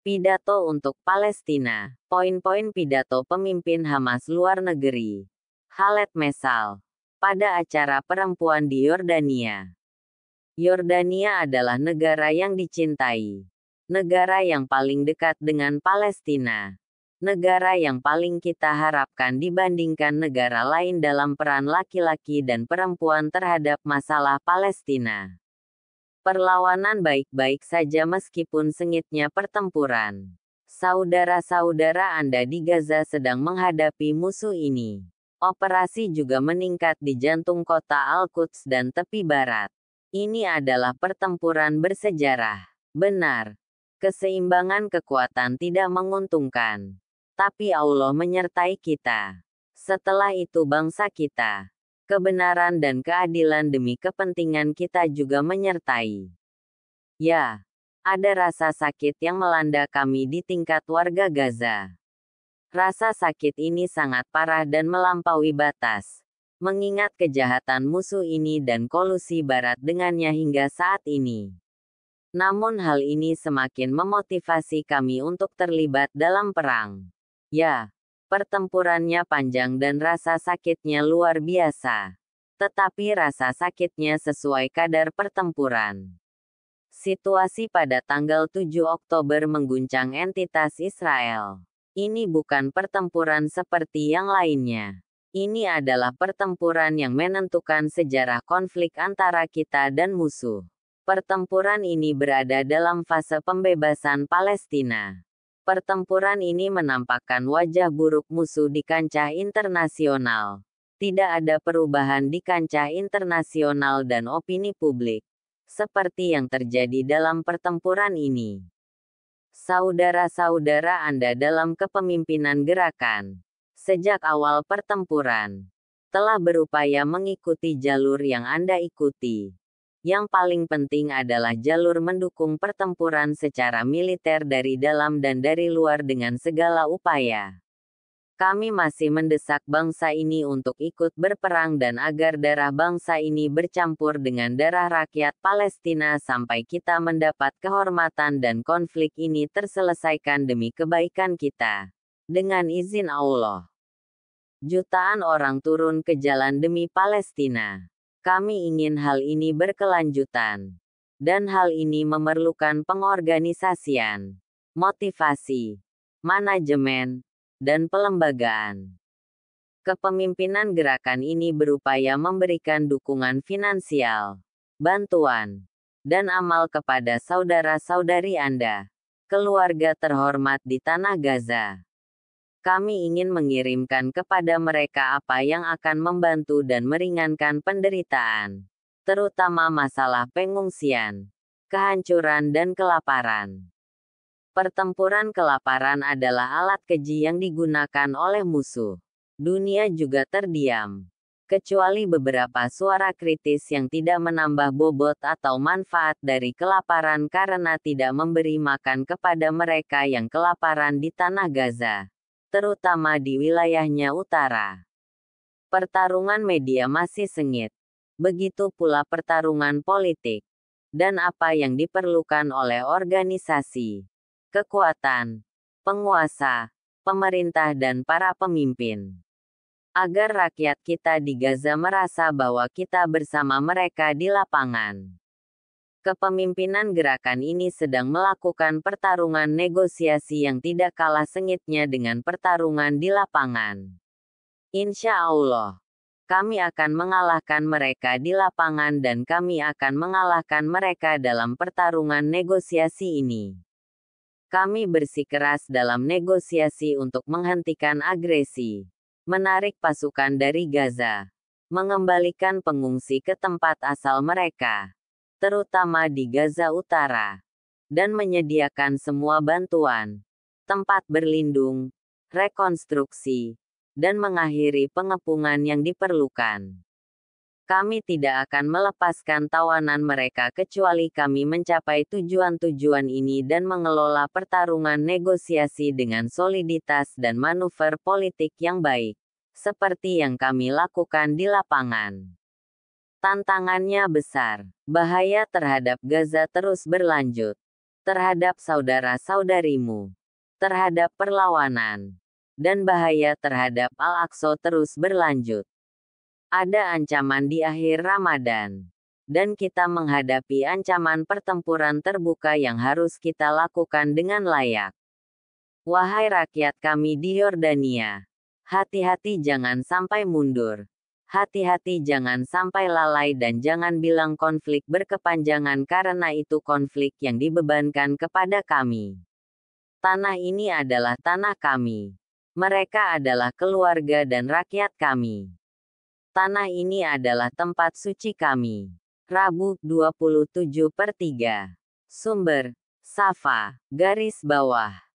Pidato untuk Palestina, poin-poin pidato pemimpin Hamas luar negeri. Khaled Mesal, pada acara perempuan di Yordania. Yordania adalah negara yang dicintai, negara yang paling dekat dengan Palestina, negara yang paling kita harapkan dibandingkan negara lain dalam peran laki-laki dan perempuan terhadap masalah Palestina. Perlawanan baik-baik saja meskipun sengitnya pertempuran. Saudara-saudara Anda di Gaza sedang menghadapi musuh ini. Operasi juga meningkat di jantung kota Al-Quds dan tepi barat. Ini adalah pertempuran bersejarah. Benar. Keseimbangan kekuatan tidak menguntungkan. Tapi Allah menyertai kita. Setelah itu bangsa kita kebenaran dan keadilan demi kepentingan kita juga menyertai. Ya, ada rasa sakit yang melanda kami di tingkat warga Gaza. Rasa sakit ini sangat parah dan melampaui batas, mengingat kejahatan musuh ini dan kolusi Barat dengannya hingga saat ini. Namun, hal ini semakin memotivasi kami untuk terlibat dalam perang. Ya, Pertempurannya panjang dan rasa sakitnya luar biasa. Tetapi rasa sakitnya sesuai kadar pertempuran. Situasi pada tanggal 7 Oktober mengguncang entitas Israel. Ini bukan pertempuran seperti yang lainnya. Ini adalah pertempuran yang menentukan sejarah konflik antara kita dan musuh. Pertempuran ini berada dalam fase pembebasan Palestina. Pertempuran ini menampakkan wajah buruk musuh di kancah internasional. Tidak ada perubahan di kancah internasional dan opini publik, seperti yang terjadi dalam pertempuran ini. Saudara-saudara Anda dalam kepemimpinan gerakan, sejak awal pertempuran, telah berupaya mengikuti jalur yang Anda ikuti yang paling penting adalah jalur mendukung pertempuran secara militer dari dalam dan dari luar dengan segala upaya. Kami masih mendesak bangsa ini untuk ikut berperang dan agar darah bangsa ini bercampur dengan darah rakyat Palestina sampai kita mendapat kehormatan dan konflik ini terselesaikan demi kebaikan kita. Dengan izin Allah jutaan orang turun ke jalan demi Palestina. Kami ingin hal ini berkelanjutan. Dan hal ini memerlukan pengorganisasian, motivasi, manajemen, dan pelembagaan. Kepemimpinan gerakan ini berupaya memberikan dukungan finansial, bantuan, dan amal kepada saudara-saudari Anda, keluarga terhormat di Tanah Gaza kami ingin mengirimkan kepada mereka apa yang akan membantu dan meringankan penderitaan, terutama masalah pengungsian, kehancuran, dan kelaparan. Pertempuran kelaparan adalah alat keji yang digunakan oleh musuh. Dunia juga terdiam, kecuali beberapa suara kritis yang tidak menambah bobot atau manfaat dari kelaparan karena tidak memberi makan kepada mereka yang kelaparan di tanah Gaza terutama di wilayahnya utara. Pertarungan media masih sengit. Begitu pula pertarungan politik. Dan apa yang diperlukan oleh organisasi, kekuatan, penguasa, pemerintah dan para pemimpin. Agar rakyat kita di Gaza merasa bahwa kita bersama mereka di lapangan. Kepemimpinan gerakan ini sedang melakukan pertarungan negosiasi yang tidak kalah sengitnya dengan pertarungan di lapangan. Insya Allah, kami akan mengalahkan mereka di lapangan dan kami akan mengalahkan mereka dalam pertarungan negosiasi ini. Kami bersikeras dalam negosiasi untuk menghentikan agresi, menarik pasukan dari Gaza, mengembalikan pengungsi ke tempat asal mereka terutama di Gaza Utara, dan menyediakan semua bantuan, tempat berlindung, rekonstruksi, dan mengakhiri pengepungan yang diperlukan. Kami tidak akan melepaskan tawanan mereka kecuali kami mencapai tujuan-tujuan ini dan mengelola pertarungan negosiasi dengan soliditas dan manuver politik yang baik, seperti yang kami lakukan di lapangan. Tantangannya besar. Bahaya terhadap Gaza terus berlanjut. Terhadap saudara-saudarimu. Terhadap perlawanan. Dan bahaya terhadap Al-Aqsa terus berlanjut. Ada ancaman di akhir Ramadan. Dan kita menghadapi ancaman pertempuran terbuka yang harus kita lakukan dengan layak. Wahai rakyat kami di Yordania. Hati-hati jangan sampai mundur hati-hati jangan sampai lalai dan jangan bilang konflik berkepanjangan karena itu konflik yang dibebankan kepada kami. Tanah ini adalah tanah kami. Mereka adalah keluarga dan rakyat kami. Tanah ini adalah tempat suci kami. Rabu, 27 per 3. Sumber, Safa, garis bawah.